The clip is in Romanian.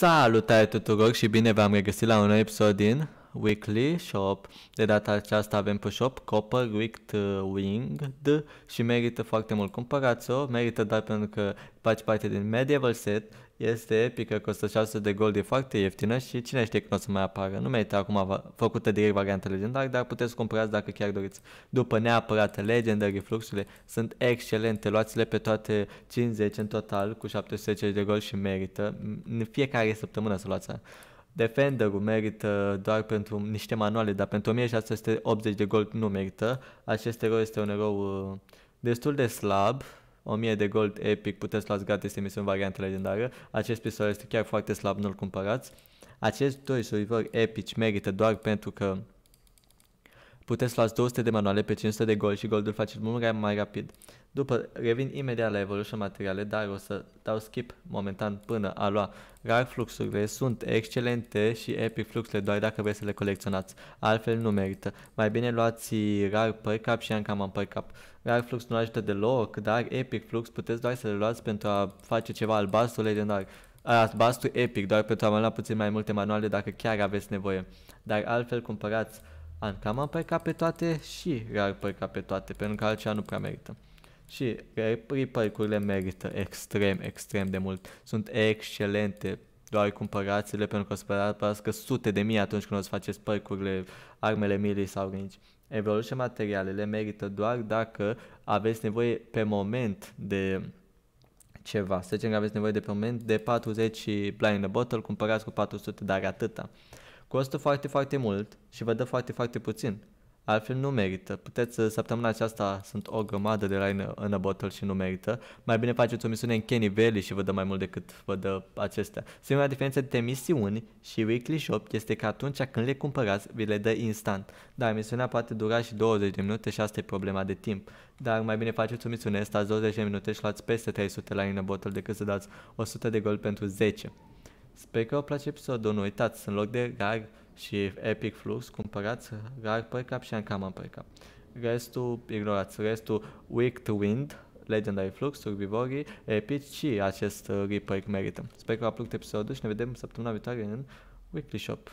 Salutare tuturor și bine v-am regăsit la un nou episod din Weekly Shop. De data aceasta avem pe shop Copper Wicked uh, Wing și merită foarte mult. Cumpărați-o, merită doar pentru că faci parte din Medieval Set, este epică, costă 600 de gold, e foarte ieftină și cine știe când o să mai apară. Nu merită acum făcută direct varianta legendar, dar puteți cumpărați dacă chiar doriți. După neapărat legendary fluxurile sunt excelente, luați-le pe toate 50 în total cu 750 de gold și merită. În fiecare săptămână să luați Defenderul merită doar pentru niște manuale, dar pentru 1680 de gold nu merită. Acest erou este un erou uh, destul de slab, 1000 de gold epic, puteți luați gratis emisiuni variantă legendară. Acest pistol este chiar foarte slab, nu-l cumpărați. Acest 2 survivor epic merită doar pentru că Puteți luați 200 de manuale pe 500 de gol și goldul face mult mai, mai rapid. După, revin imediat la Evolution Materiale, dar o să dau skip momentan până a lua rar fluxurile. Sunt excelente și epic fluxurile doar dacă vreți să le colecționați, altfel nu merită. Mai bine luați rar per cap și încă am cap. Rar flux nu ajută deloc, dar epic flux puteți doar să le luați pentru a face ceva albastru legendar albastru epic, doar pentru a mai lua puțin mai multe manuale dacă chiar aveți nevoie. Dar altfel cumpărați ar am apăca pe toate și rar ar păca pe toate, pentru că altceva nu prea merită. Și replay-urile merită extrem, extrem de mult. Sunt excelente, doar cumpărați-le pentru că o să părăscă sute de mii atunci când o să faceți părcurile, armele milii sau rinici. Evoluția materialele merită doar dacă aveți nevoie pe moment de ceva. Să zicem că aveți nevoie de pe moment de 40 blind bottle, cumpărați cu 400, dar atâta. Costă foarte, foarte mult și vă dă foarte, foarte puțin. Altfel nu merită. Puteți, uh, săptămâna aceasta sunt o grămadă de line în a bottle și nu merită. Mai bine faceți o misiune în Kenny Valley și vă dă mai mult decât vă dă acestea. Singura diferență dintre misiuni și weekly shop este că atunci când le cumpărați, vi le dă instant. Dar misiunea poate dura și 20 de minute și asta e problema de timp. Dar mai bine faceți o misiune, stați 20 de minute și luați peste 300 line în a bottle decât să dați 100 de gol pentru 10. Sper că vă place episodul, nu uitați, în loc de RAR și Epic Flux, cumpărați RAR pe cap și Ancaman pe cap. Restul, ignorați, restul Weak to Wind, Legendary Flux, Survivorii, Epic și acest uh, repack merită. Sper că v-a plăcut episodul și ne vedem săptămâna viitoare în Weekly Shop.